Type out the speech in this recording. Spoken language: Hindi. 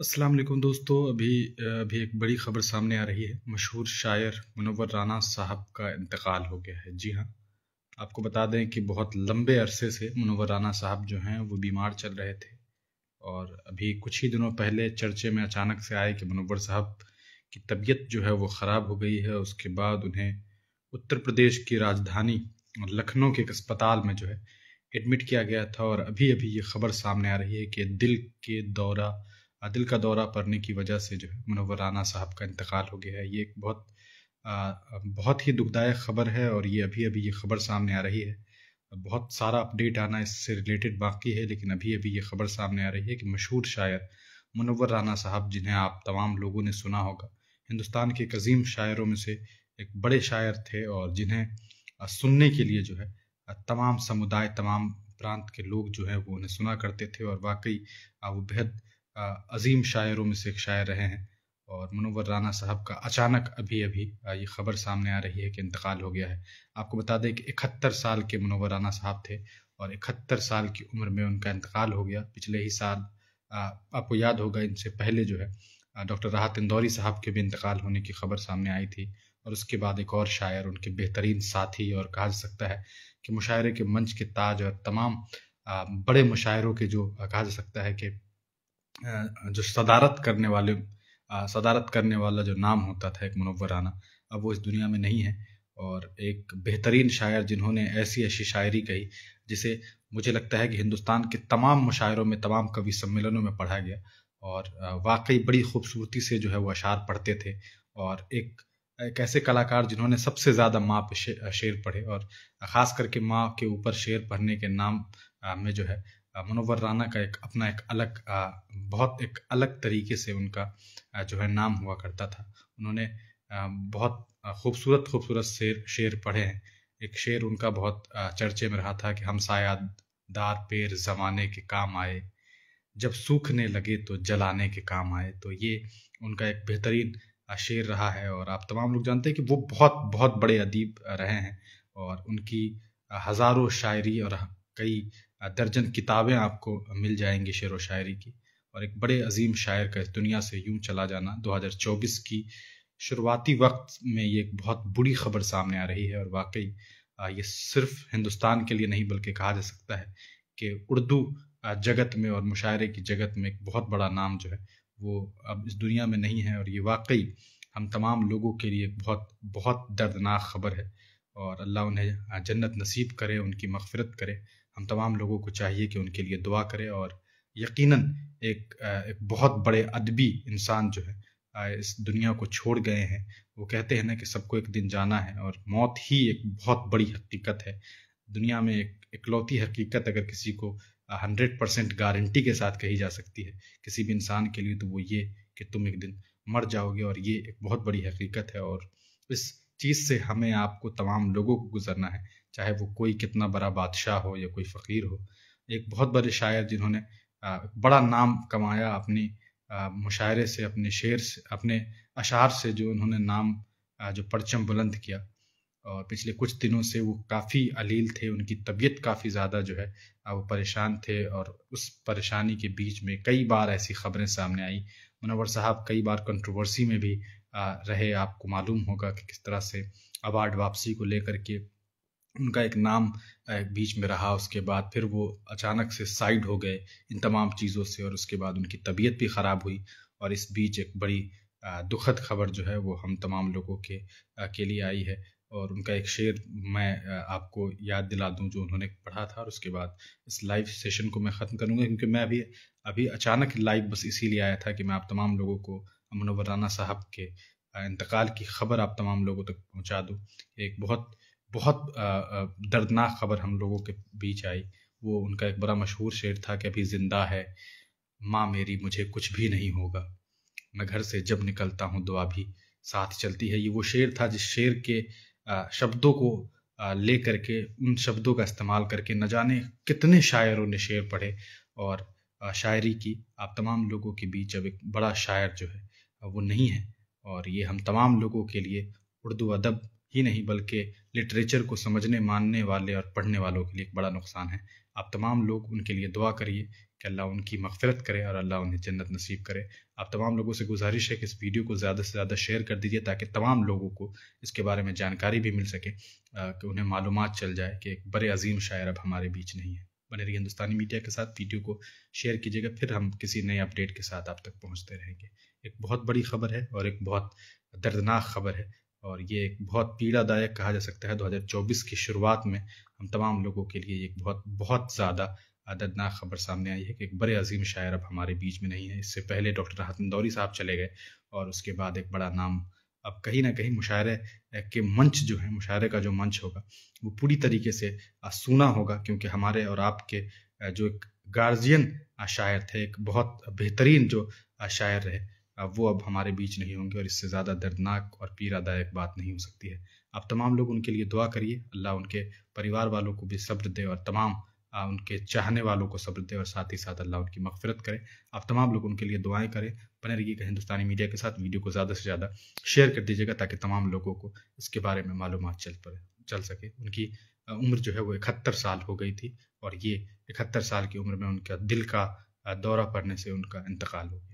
असलम दोस्तों अभी अभी एक बड़ी खबर सामने आ रही है मशहूर शायर मुनवर राना साहब का इंतकाल हो गया है जी हाँ आपको बता दें कि बहुत लंबे अरसे से मुनवर राना साहब जो हैं वो बीमार चल रहे थे और अभी कुछ ही दिनों पहले चर्चे में अचानक से आए कि मुनवर साहब की तबीयत जो है वो ख़राब हो गई है उसके बाद उन्हें उत्तर प्रदेश की राजधानी लखनऊ के एक अस्पताल में जो है एडमिट किया गया था और अभी अभी ये खबर सामने आ रही है कि दिल के दौरा दिल का दौरा पड़ने की वजह से जो है मनोवर राना साहब का इंतकाल हो गया है ये एक बहुत आ, बहुत ही दुखदायक खबर है और ये अभी अभी ये खबर सामने आ रही है बहुत सारा अपडेट आना इससे रिलेटेड बाकी है लेकिन अभी अभी ये खबर सामने आ रही है कि मशहूर शायर मुनवर राना साहब जिन्हें आप तमाम लोगों ने सुना होगा हिंदुस्तान के अजीम शायरों में से एक बड़े शायर थे और जिन्हें सुनने के लिए जो है तमाम समुदाय तमाम प्रांत के लोग जो है वो उन्हें सुना करते थे और वाकई वो बेहद अजीम शायरों में से एक शायर रहे हैं और मनोवर राना साहब का अचानक अभी अभी ये खबर सामने आ रही है कि इंतकाल हो गया है आपको बता दें कि इकहत्तर साल के मनोवर राना साहब थे और इकहत्तर साल की उम्र में उनका इंतकाल हो गया पिछले ही साल आपको याद होगा इनसे पहले जो है डॉक्टर राहत इंदौरी साहब के भी इंतकाल होने की खबर सामने आई थी और उसके बाद एक और शायर उनके बेहतरीन साथी और कहा जा सकता है कि मुशायरे के मंच के ताज और तमाम बड़े मुशायरों के जो कहा जा सकता है कि जो सदारत करने वाले सदारत करने वाला जो नाम होता था एक मुनवराना अब वो इस दुनिया में नहीं है और एक बेहतरीन शायर जिन्होंने ऐसी ऐसी शायरी कही जिसे मुझे लगता है कि हिंदुस्तान के तमाम मुशायरों में तमाम कवि सम्मेलनों में पढ़ा गया और वाकई बड़ी खूबसूरती से जो है वो अशार पढ़ते थे और एक एक ऐसे कलाकार जिन्होंने सबसे ज़्यादा माँ पे शेर पढ़े और ख़ास करके माँ के ऊपर शेर पढ़ने के नाम में जो है मनोवर राणा का एक अपना एक अलग बहुत एक अलग तरीके से उनका जो है नाम हुआ करता था उन्होंने बहुत खूबसूरत खूबसूरत शेर शेर पढ़े हैं एक शेर उनका बहुत चर्चे में रहा था कि हम सायादार पेर ज़माने के काम आए जब सूखने लगे तो जलाने के काम आए तो ये उनका एक बेहतरीन शेर रहा है और आप तमाम लोग जानते हैं कि वो बहुत बहुत बड़े अदीब रहे हैं और उनकी हज़ारों शायरी और कई दर्जन किताबें आपको मिल जाएंगी शेर व शायरी की और एक बड़े अजीम शायर का इस दुनिया से यूं चला जाना 2024 की शुरुआती वक्त में ये एक बहुत बुरी खबर सामने आ रही है और वाकई ये सिर्फ हिंदुस्तान के लिए नहीं बल्कि कहा जा सकता है कि उर्दू जगत में और मुशायरे की जगत में एक बहुत बड़ा नाम जो है वो अब इस दुनिया में नहीं है और ये वाकई हम तमाम लोगों के लिए एक बहुत बहुत दर्दनाक खबर है और अल्लाह उन्हें जन्नत नसीब करे उनकी मगफरत करे हम तमाम लोगों को चाहिए कि उनके लिए दुआ करें और यकीनन एक एक बहुत बड़े अदबी इंसान जो है इस दुनिया को छोड़ गए हैं वो कहते हैं ना कि सबको एक दिन जाना है और मौत ही एक बहुत बड़ी हकीकत है दुनिया में एक इकलौती हकीकत अगर किसी को हंड्रेड परसेंट गारंटी के साथ कही जा सकती है किसी भी इंसान के लिए तो वो ये कि तुम एक दिन मर जाओगे और ये एक बहुत बड़ी हकीकत है और इस चीज़ से हमें आपको तमाम लोगों को गुजरना है चाहे वो कोई कितना बड़ा बादशाह हो या कोई फ़कीर हो एक बहुत बड़े शायर जिन्होंने बड़ा नाम कमाया अपनी मुशायरे से अपने शेर से अपने अशार से जो उन्होंने नाम जो परचम बुलंद किया और पिछले कुछ दिनों से वो काफ़ी अलील थे उनकी तबीयत काफ़ी ज़्यादा जो है वो परेशान थे और उस परेशानी के बीच में कई बार ऐसी खबरें सामने आई मुनवर साहब कई बार कंट्रोवर्सी में भी रहे आपको मालूम होगा कि किस तरह से अवार्ड वापसी को लेकर के उनका एक नाम बीच में रहा उसके बाद फिर वो अचानक से साइड हो गए इन तमाम चीज़ों से और उसके बाद उनकी तबीयत भी ख़राब हुई और इस बीच एक बड़ी दुखद खबर जो है वो हम तमाम लोगों के के लिए आई है और उनका एक शेर मैं आपको याद दिला दूं जो उन्होंने पढ़ा था और उसके बाद इस लाइव सेशन को मैं ख़त्म करूंगा क्योंकि मैं अभी अभी अचानक लाइव बस इसीलिए आया था कि मैं आप तमाम लोगों को अमन राना साहब के इंतकाल की खबर आप तमाम लोगों तक पहुंचा दूं एक बहुत बहुत दर्दनाक खबर हम लोगों के बीच आई वो उनका एक बड़ा मशहूर शेर था कि अभी ज़िंदा है माँ मेरी मुझे कुछ भी नहीं होगा मैं घर से जब निकलता हूँ दुआ भी साथ चलती है ये वो शेर था जिस शेर के शब्दों को ले करके उन शब्दों का इस्तेमाल करके न जाने कितने शायरों ने शेर पढ़े और शायरी की आप तमाम लोगों के बीच अब एक बड़ा शायर जो है वो नहीं है और ये हम तमाम लोगों के लिए उर्दू अदब ही नहीं बल्कि लिटरेचर को समझने मानने वाले और पढ़ने वालों के लिए एक बड़ा नुकसान है आप तमाम लोग उनके लिए दुआ करिए कि अल्लाह उनकी मफफ़रत करे और अल्लाह उन्हें जन्नत नसीब करे आप तमाम लोगों से गुजारिश है कि इस वीडियो को ज़्यादा से ज़्यादा शेयर कर दीजिए ताकि तमाम लोगों को इसके बारे में जानकारी भी मिल सके कि उन्हें मालूम चल जाए कि एक बड़े अजीम शायर अब हमारे बीच नहीं है बने रही हिंदुस्तानी मीडिया के साथ वीडियो को शेयर कीजिएगा फिर हम किसी नए अपडेट के साथ आप तक पहुँचते रहेंगे एक बहुत बड़ी खबर है और एक बहुत दर्दनाक खबर है और ये एक बहुत पीड़ादायक कहा जा सकता है 2024 की शुरुआत में हम तमाम लोगों के लिए एक बहुत बहुत ज़्यादा आदतनाक खबर सामने आई है कि एक बड़े अजीम शायर अब हमारे बीच में नहीं है इससे पहले डॉक्टर राहत साहब चले गए और उसके बाद एक बड़ा नाम अब कहीं ना कहीं मुशायरे के मंच जो है मुशायरे का जो मंच होगा वो पूरी तरीके से सूना होगा क्योंकि हमारे और आपके जो एक गार्जियन शायर थे एक बहुत बेहतरीन जो शायर रहे अब वो अब हमारे बीच नहीं होंगे और इससे ज़्यादा दर्दनाक और पीरादायक बात नहीं हो सकती है आप तमाम लोग उनके लिए दुआ करिए अल्लाह उनके परिवार वालों को भी सब्र दे और तमाम उनके चाहने वालों को सब्र दे और साथ ही साथ अल्लाह उनकी मगफरत करे आप तमाम लोग उनके लिए दुआएं करें बने रहिएगा हिंदुस्तानी मीडिया के साथ वीडियो को ज़्यादा से ज़्यादा शेयर कर दीजिएगा ताकि तमाम लोगों को इसके बारे में मालूम चल पड़े चल सके उनकी उम्र जो है वो इकहत्तर साल हो गई थी और ये इकहत्तर साल की उम्र में उनका दिल का दौरा पड़ने से उनका इंतकाल हो गया